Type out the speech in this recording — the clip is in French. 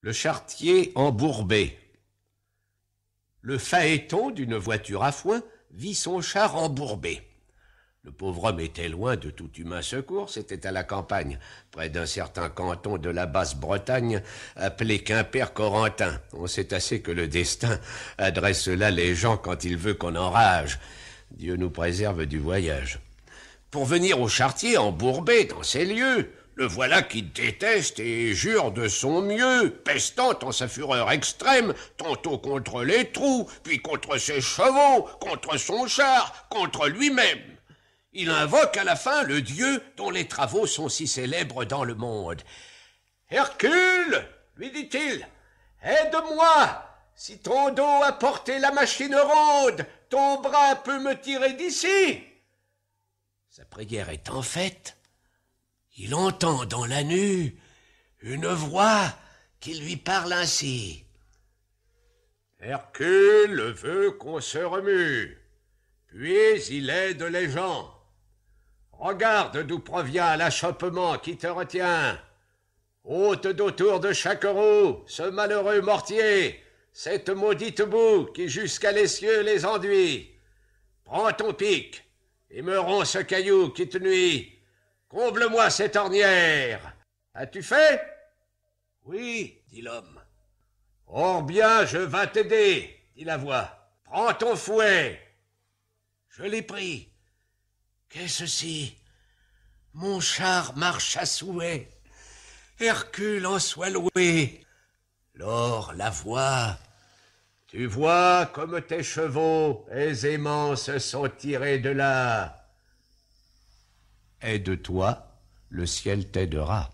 le chartier embourbé. Le phaéton d'une voiture à foin vit son char embourbé. Le pauvre homme était loin de tout humain secours, c'était à la campagne, près d'un certain canton de la Basse-Bretagne, appelé Quimper-Corentin. On sait assez que le destin adresse là les gens quand il veut qu'on enrage. Dieu nous préserve du voyage. Pour venir au chartier embourbé dans ces lieux, le voilà qui déteste et jure de son mieux, pestant en sa fureur extrême, tantôt contre les trous, puis contre ses chevaux, contre son char, contre lui-même. Il invoque à la fin le dieu dont les travaux sont si célèbres dans le monde. Hercule, lui dit-il, aide-moi. Si ton dos a porté la machine ronde, ton bras peut me tirer d'ici. Sa prière étant faite, il entend dans la nuit une voix qui lui parle ainsi. Hercule veut qu'on se remue, puis il aide les gens. Regarde d'où provient l'achoppement qui te retient. Ôte d'autour de chaque roue ce malheureux mortier, cette maudite boue qui jusqu'à l'essieu les enduit. Prends ton pic et me ce caillou qui te nuit Comble-moi cette ornière. As-tu fait Oui, dit l'homme. Or bien, je vas t'aider, dit la voix. Prends ton fouet. Je l'ai pris. quest ceci Mon char marche à souhait. Hercule en soit loué. Lors la voix. Tu vois comme tes chevaux aisément se sont tirés de là. Aide-toi, le ciel t'aidera.